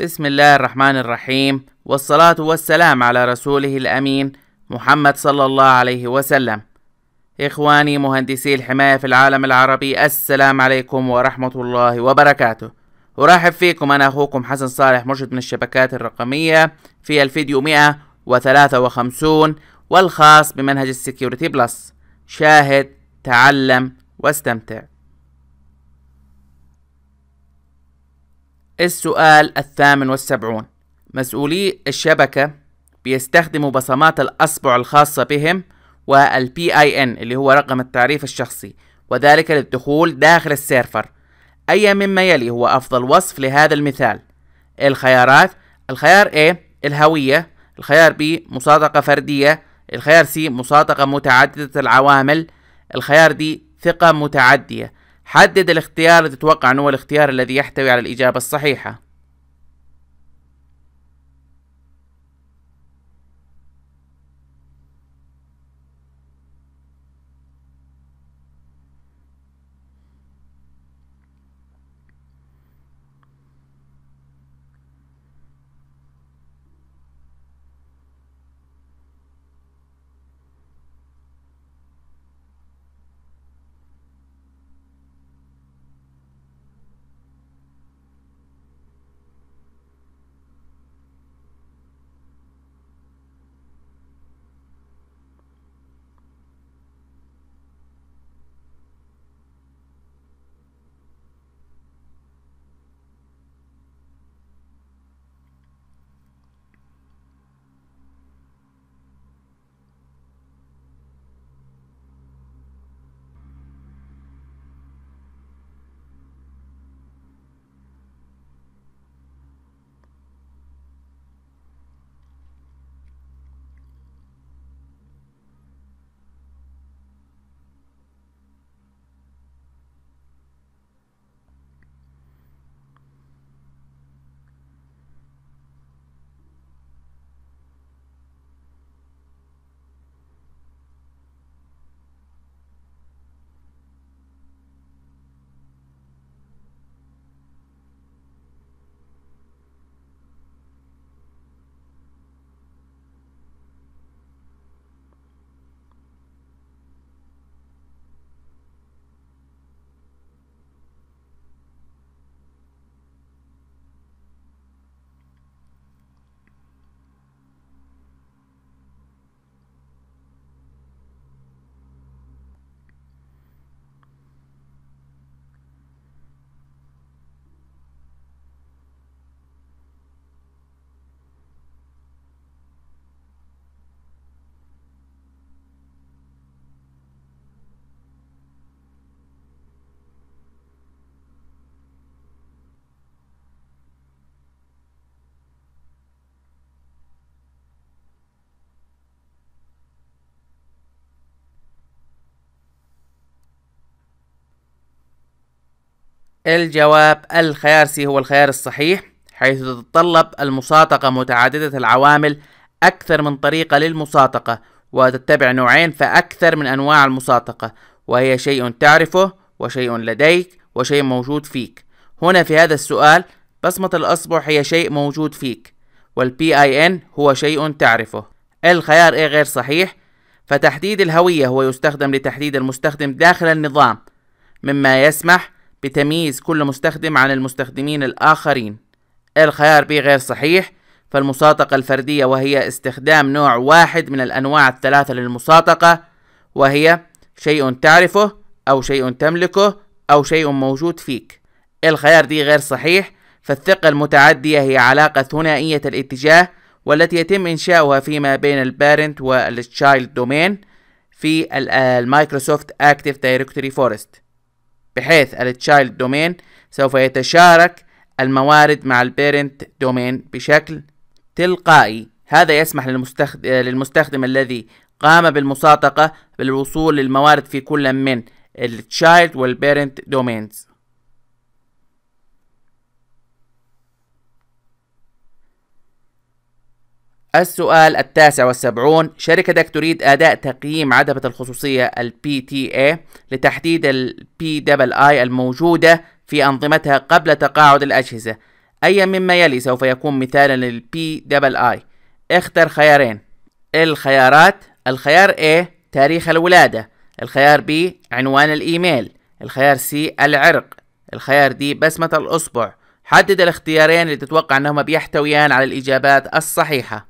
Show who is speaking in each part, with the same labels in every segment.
Speaker 1: بسم الله الرحمن الرحيم والصلاة والسلام على رسوله الأمين محمد صلى الله عليه وسلم إخواني مهندسي الحماية في العالم العربي السلام عليكم ورحمة الله وبركاته أرحب فيكم أنا أخوكم حسن صالح مرشد من الشبكات الرقمية في الفيديو 153 والخاص بمنهج السكيورتي بلس شاهد تعلم واستمتع السؤال الثامن والسبعون مسؤولي الشبكة بيستخدموا بصمات الأصبع الخاصة بهم والبي اي ان اللي هو رقم التعريف الشخصي وذلك للدخول داخل السيرفر أي مما يلي هو أفضل وصف لهذا المثال الخيارات الخيار A الهوية الخيار B مصادقة فردية الخيار C مصادقة متعددة العوامل الخيار D ثقة متعدية حدد الاختيار اللي تتوقع أنه هو الاختيار الذي يحتوي على الإجابة الصحيحة الجواب الخيار سي هو الخيار الصحيح حيث تتطلب المساطقة متعددة العوامل أكثر من طريقة للمساطقة وتتبع نوعين فأكثر من أنواع المساطقة وهي شيء تعرفه وشيء لديك وشيء موجود فيك هنا في هذا السؤال بصمة الأصبع هي شيء موجود فيك والبي اي ان هو شيء تعرفه الخيار ايه غير صحيح فتحديد الهوية هو يستخدم لتحديد المستخدم داخل النظام مما يسمح بتمييز كل مستخدم عن المستخدمين الآخرين الخيار بي غير صحيح فالمساطقة الفردية وهي استخدام نوع واحد من الأنواع الثلاثة للمساطقة وهي شيء تعرفه أو شيء تملكه أو شيء موجود فيك الخيار دي غير صحيح فالثقة المتعدية هي علاقة ثنائية الاتجاه والتي يتم إنشاؤها فيما بين البارنت والتشايلد دومين في المايكروسوفت Active Directory Forest بحيث التشايلد دومين سوف يتشارك الموارد مع البيرنت دومين بشكل تلقائي هذا يسمح للمستخدم, للمستخدم الذي قام بالمساطقة بالوصول للموارد في كل من التشايلد والبيرنت دومينز السؤال التاسع والسبعون شركتك تريد أداء تقييم عتبة الخصوصية الـ PTA لتحديد الـ PII الموجودة في أنظمتها قبل تقاعد الأجهزة أي مما يلي سوف يكون مثالا للـ PII اختر خيارين الخيارات الخيار A تاريخ الولادة الخيار B عنوان الإيميل الخيار C العرق الخيار D بسمة الأصبع حدد الاختيارين اللي تتوقع أنهما بيحتويان على الإجابات الصحيحة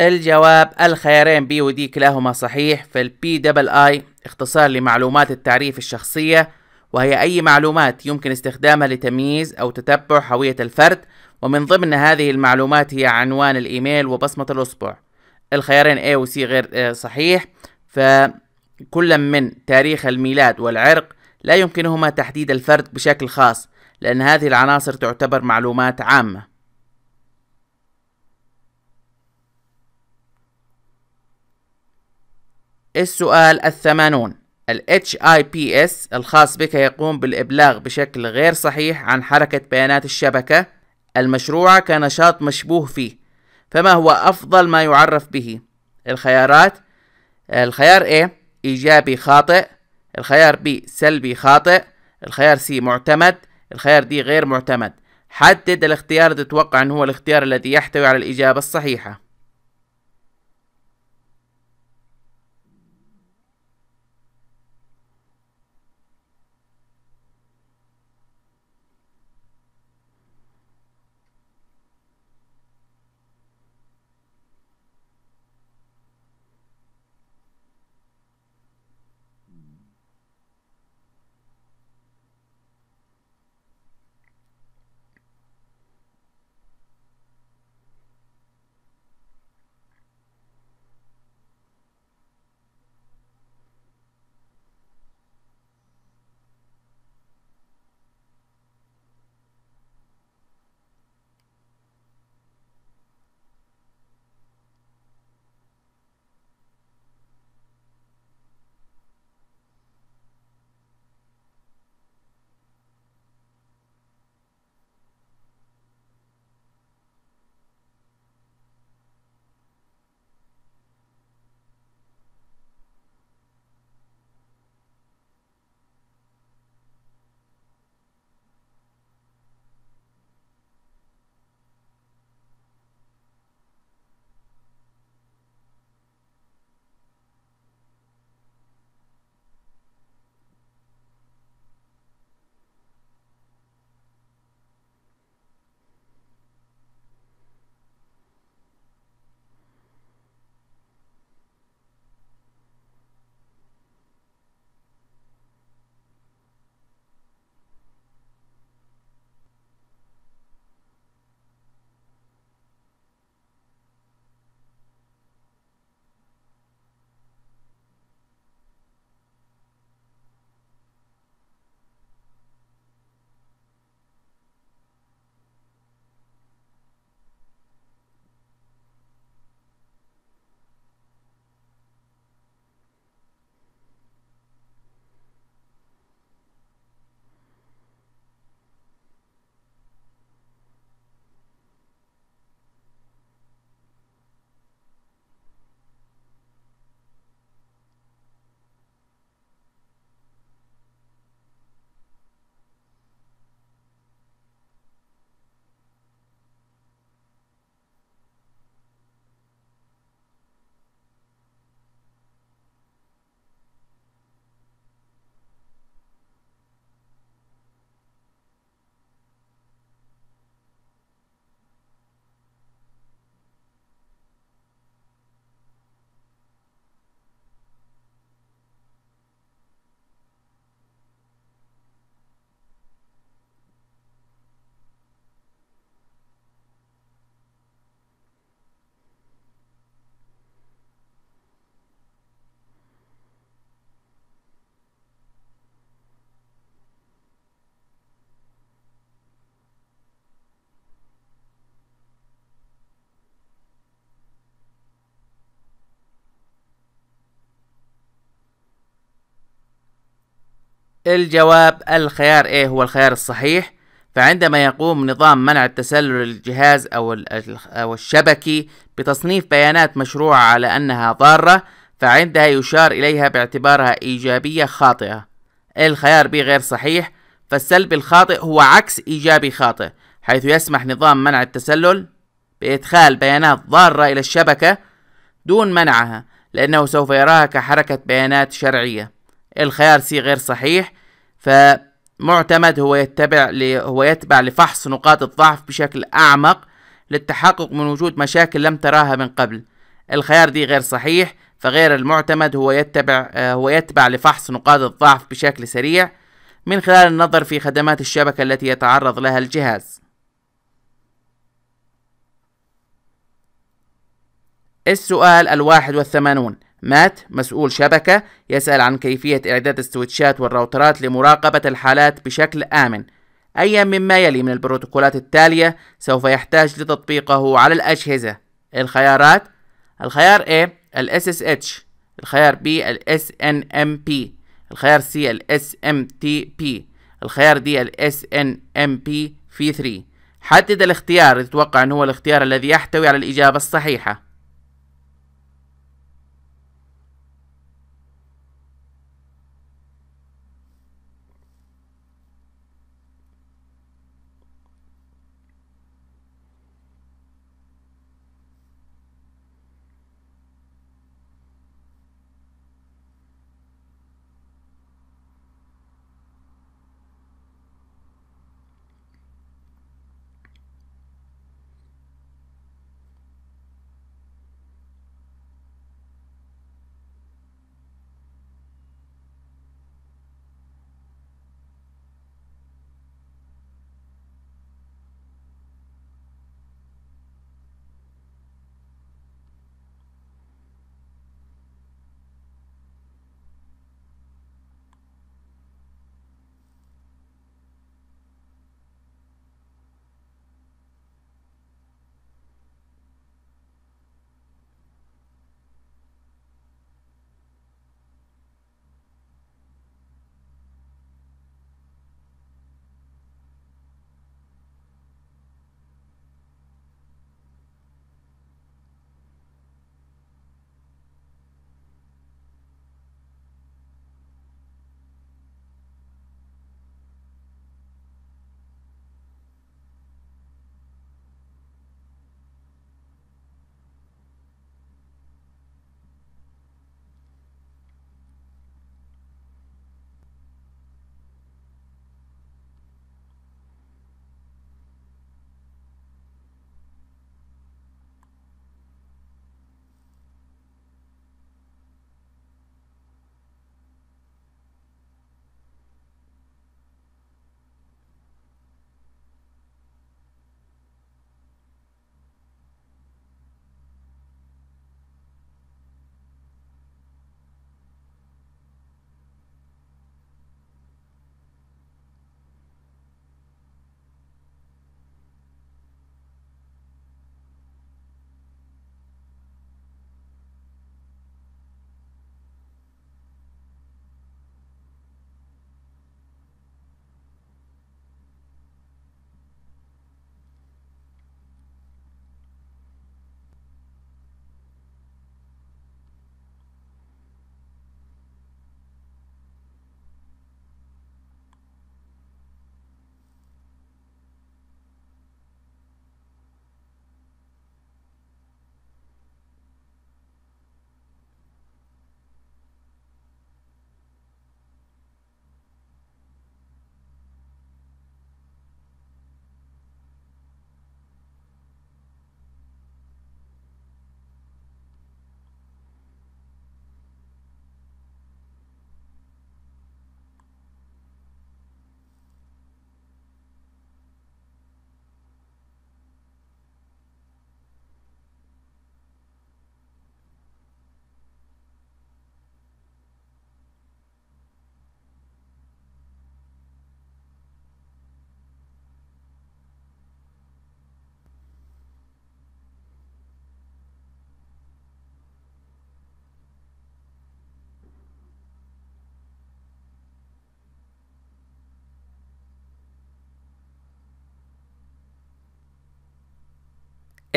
Speaker 1: الجواب الخيارين بي ودي كلاهما صحيح فالبي دبل اي اختصار لمعلومات التعريف الشخصية وهي أي معلومات يمكن استخدامها لتمييز أو تتبع هوية الفرد ومن ضمن هذه المعلومات هي عنوان الإيميل وبصمة الأصبع الخيارين A و C غير آه، صحيح فكل من تاريخ الميلاد والعرق لا يمكنهما تحديد الفرد بشكل خاص لأن هذه العناصر تعتبر معلومات عامة السؤال الثمانون ال HIPS الخاص بك يقوم بالإبلاغ بشكل غير صحيح عن حركة بيانات الشبكة المشروعة كنشاط مشبوه فيه فما هو أفضل ما يعرف به الخيارات الخيار A إيجابي خاطئ الخيار B سلبي خاطئ الخيار C معتمد الخيار D غير معتمد حدد الاختيار اللي تتوقع أنه هو الاختيار الذي يحتوي على الإجابة الصحيحة الجواب الخيار A هو الخيار الصحيح فعندما يقوم نظام منع التسلل الجهاز أو الشبكي بتصنيف بيانات مشروعة على أنها ضارة فعندها يشار إليها باعتبارها إيجابية خاطئة الخيار B غير صحيح فالسلبي الخاطئ هو عكس إيجابي خاطئ حيث يسمح نظام منع التسلل بإدخال بيانات ضارة إلى الشبكة دون منعها لأنه سوف يراها كحركة بيانات شرعية الخيار سي غير صحيح فمعتمد هو يتبع ل... هو يتبع لفحص نقاط الضعف بشكل أعمق للتحقق من وجود مشاكل لم تراها من قبل الخيار دي غير صحيح فغير المعتمد هو يتبع آه، هو يتبع لفحص نقاط الضعف بشكل سريع من خلال النظر في خدمات الشبكة التي يتعرض لها الجهاز السؤال الواحد والثمانون مات مسؤول شبكة يسأل عن كيفية إعداد السويتشات والراوترات لمراقبة الحالات بشكل آمن أي مما يلي من البروتوكولات التالية سوف يحتاج لتطبيقه على الأجهزة الخيارات الخيار A الـ SSH الخيار B الـ SNMP الخيار C الـ SMTP الخيار D الـ SNMP في 3 حدد الاختيار اللي تتوقع أنه هو الاختيار الذي يحتوي على الإجابة الصحيحة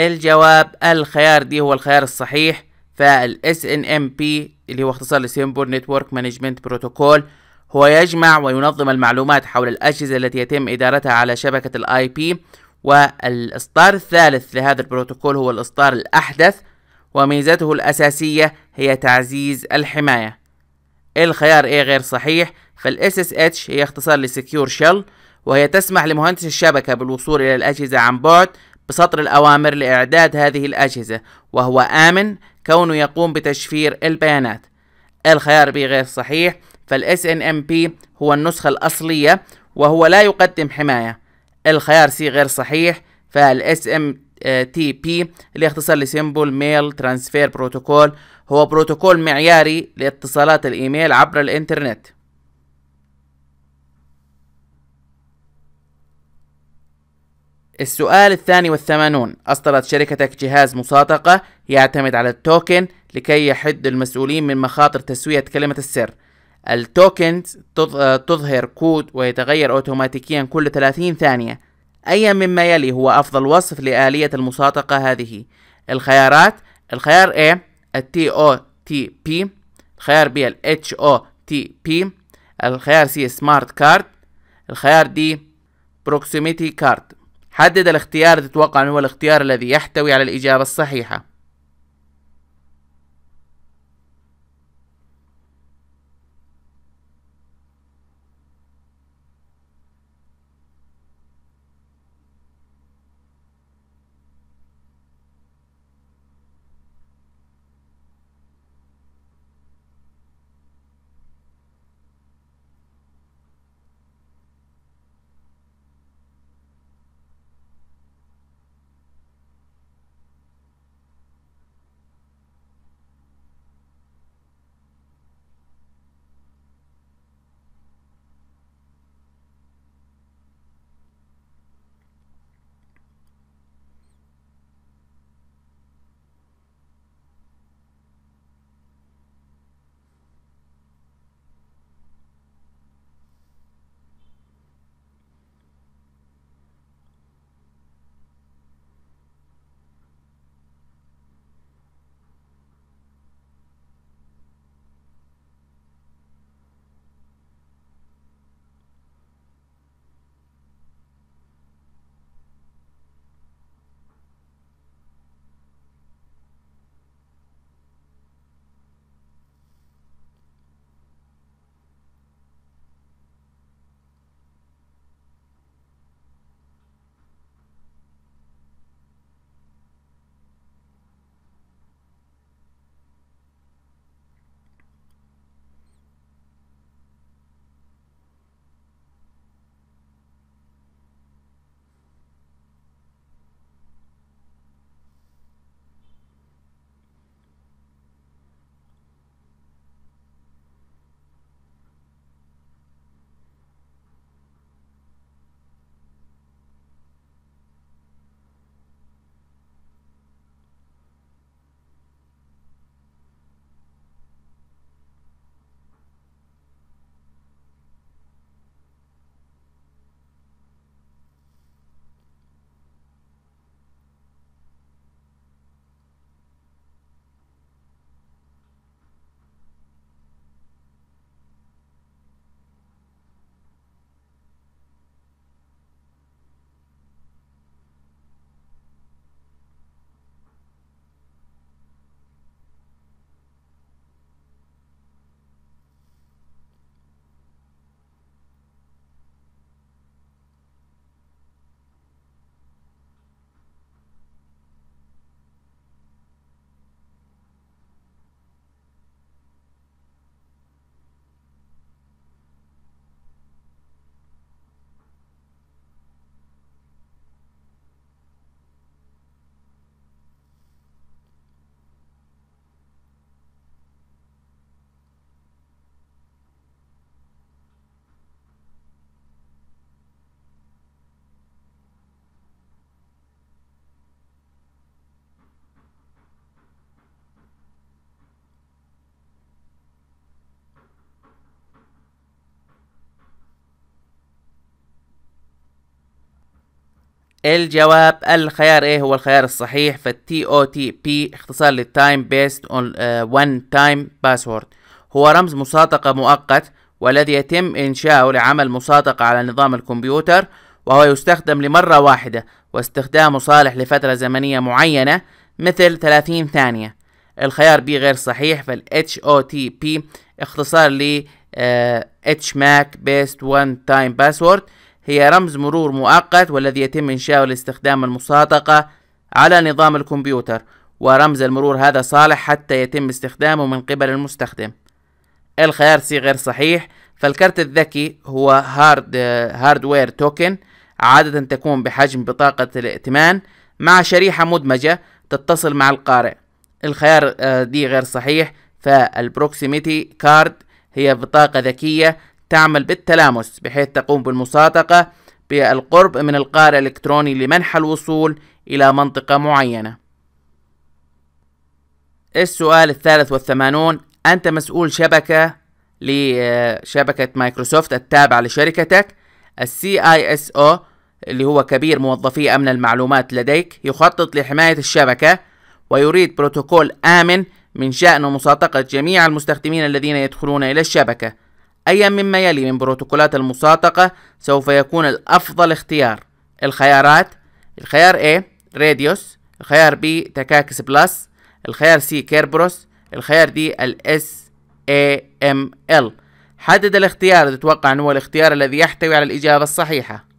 Speaker 1: الجواب الخيار دي هو الخيار الصحيح فال SNMP اللي هو اختصار لسيمبل نتورك مانجمنت بروتوكول هو يجمع وينظم المعلومات حول الأجهزة التي يتم إدارتها على شبكة الاي بي والإصدار الثالث لهذا البروتوكول هو الإصدار الأحدث وميزته الأساسية هي تعزيز الحماية الخيار A إيه غير صحيح فال SSH هي اختصار لسكيور شيل وهي تسمح لمهندس الشبكة بالوصول إلى الأجهزة عن بعد بسطر الأوامر لإعداد هذه الأجهزة وهو آمن كونه يقوم بتشفير البيانات الخيار بي غير صحيح فالاس ان ام بي هو النسخة الأصلية وهو لا يقدم حماية الخيار سي غير صحيح فالاس ام تي بي اللي يختصر لسيمبل ميل ترانسفير بروتوكول هو بروتوكول معياري لاتصالات الايميل عبر الانترنت السؤال الثاني والثمانون أصدرت شركتك جهاز مصادقة يعتمد على التوكن لكي يحد المسؤولين من مخاطر تسوية كلمة السر التوكنز تظهر كود ويتغير أوتوماتيكيا كل 30 ثانية أي مما يلي هو أفضل وصف لآلية المصادقة هذه الخيارات الخيار A التي او الخيار B الاتش او الخيار C Smart Card الخيار D Proximity Card حدد الاختيار تتوقع أنه هو الاختيار الذي يحتوي على الإجابة الصحيحة الجواب الخيار A إيه هو الخيار الصحيح فالتي او تي بي اختصار للتايم بيست اون وان تايم باسورد هو رمز مصادقة مؤقت والذي يتم إنشاؤه لعمل مصادقة على نظام الكمبيوتر وهو يستخدم لمرة واحدة واستخدامه صالح لفترة زمنية معينة مثل 30 ثانية الخيار بي غير صحيح فال HOTP اختصار ل آه، HMAC Based وان Time Password هي رمز مرور مؤقت والذي يتم إنشاؤه لاستخدام المصادقة على نظام الكمبيوتر ورمز المرور هذا صالح حتى يتم استخدامه من قبل المستخدم الخيار سي غير صحيح فالكرت الذكي هو هارد هاردوير توكن عادة تكون بحجم بطاقة الائتمان مع شريحة مدمجة تتصل مع القارئ الخيار آه، دي غير صحيح فالبروكسيميتي كارد هي بطاقة ذكية تعمل بالتلامس بحيث تقوم بالمصادقة بالقرب من القارئ الإلكتروني لمنح الوصول إلى منطقة معينة السؤال الثالث والثمانون أنت مسؤول شبكة لشبكة آه، مايكروسوفت التابعة لشركتك السي اي اس او اللي هو كبير موظفي أمن المعلومات لديك يخطط لحماية الشبكة ويريد بروتوكول آمن من شأن مصادقة جميع المستخدمين الذين يدخلون إلى الشبكة أيا مما يلي من بروتوكولات المساطقة سوف يكون الأفضل اختيار الخيارات الخيار A راديوس الخيار B تكاكس بلس الخيار C كيربروس الخيار D M L حدد الاختيار اللي تتوقع أنه هو الاختيار الذي يحتوي على الإجابة الصحيحة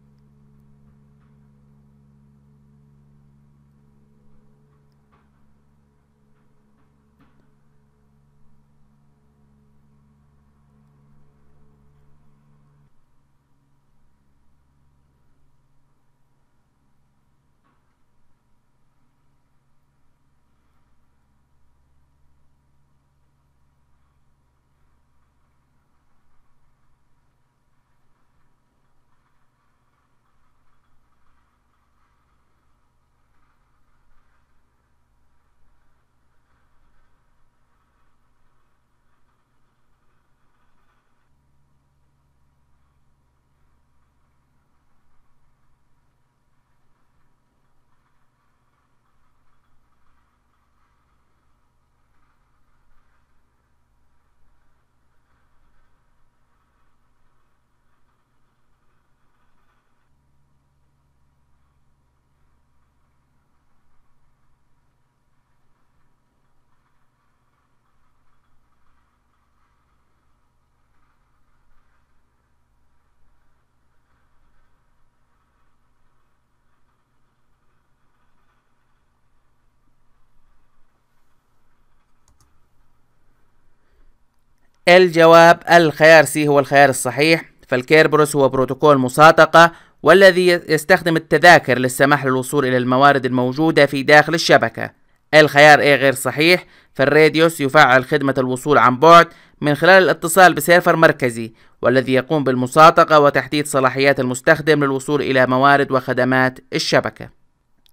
Speaker 1: الجواب الخيار سي هو الخيار الصحيح فالكيربروس هو بروتوكول مساطقة والذي يستخدم التذاكر للسماح للوصول إلى الموارد الموجودة في داخل الشبكة الخيار A غير صحيح فالراديوس يفعل خدمة الوصول عن بعد من خلال الاتصال بسيرفر مركزي والذي يقوم بالمساطقة وتحديد صلاحيات المستخدم للوصول إلى موارد وخدمات الشبكة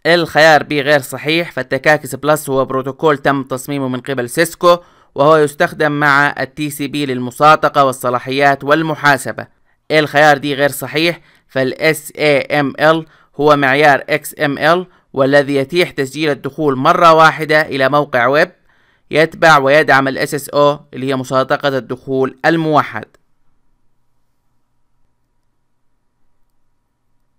Speaker 1: الخيار B غير صحيح فالتكاكس بلس هو بروتوكول تم تصميمه من قبل سيسكو وهو يستخدم مع التي سي بي للمصادقة والصلاحيات والمحاسبة إيه الخيار دي غير صحيح فالاس إيه ام ال هو معيار اكس ام ال والذي يتيح تسجيل الدخول مرة واحدة إلى موقع ويب يتبع ويدعم ال SSO اللي هي مصادقة الدخول الموحد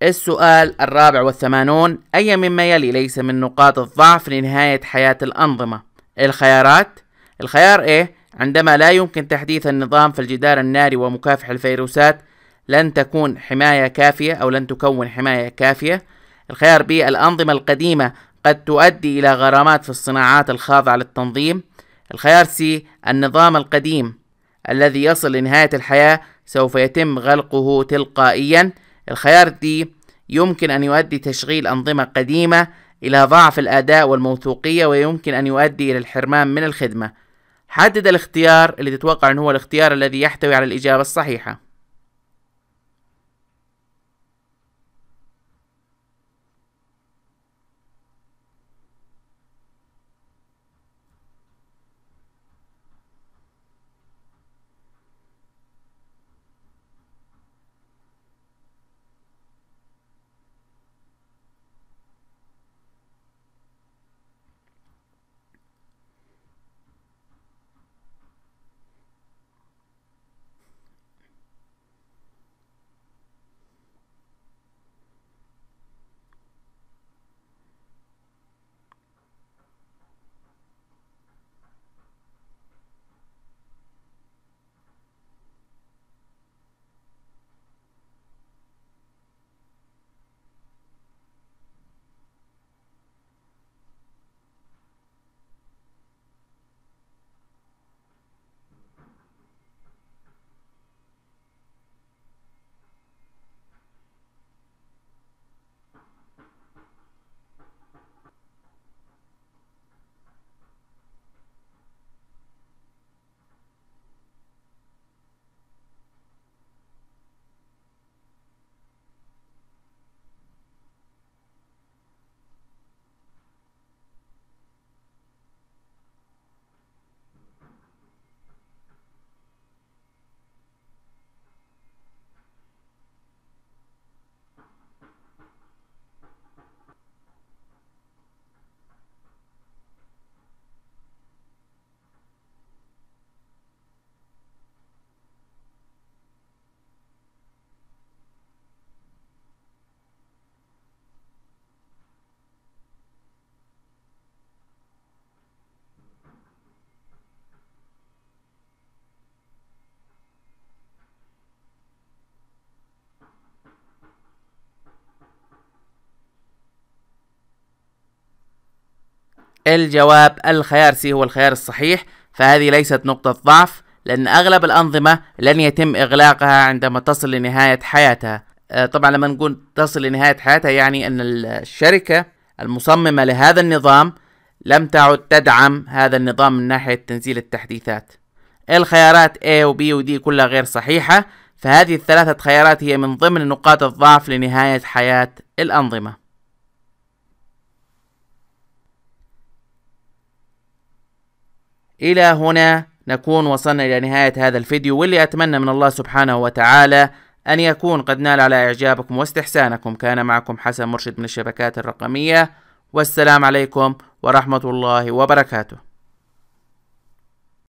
Speaker 1: السؤال الرابع والثمانون أي مما يلي ليس من نقاط الضعف لنهاية حياة الأنظمة إيه الخيارات الخيار A إيه؟ عندما لا يمكن تحديث النظام في الجدار الناري ومكافح الفيروسات لن تكون حماية كافية أو لن تكون حماية كافية الخيار B الأنظمة القديمة قد تؤدي إلى غرامات في الصناعات الخاضعة للتنظيم الخيار C النظام القديم الذي يصل لنهاية الحياة سوف يتم غلقه تلقائيا الخيار D يمكن أن يؤدي تشغيل أنظمة قديمة إلى ضعف الأداء والموثوقية ويمكن أن يؤدي إلى الحرمان من الخدمة حدد الاختيار اللي تتوقع أنه هو الاختيار الذي يحتوي على الإجابة الصحيحة الجواب الخيار سي هو الخيار الصحيح فهذه ليست نقطة ضعف لأن أغلب الأنظمة لن يتم إغلاقها عندما تصل لنهاية حياتها آه، طبعا لما نقول تصل لنهاية حياتها يعني أن الشركة المصممة لهذا النظام لم تعد تدعم هذا النظام من ناحية تنزيل التحديثات الخيارات A و B و D كلها غير صحيحة فهذه الثلاثة خيارات هي من ضمن نقاط الضعف لنهاية حياة الأنظمة إلى هنا نكون وصلنا إلى نهاية هذا الفيديو واللي أتمنى من الله سبحانه وتعالى أن يكون قد نال على إعجابكم واستحسانكم كان معكم حسن مرشد من الشبكات الرقمية والسلام عليكم ورحمة الله وبركاته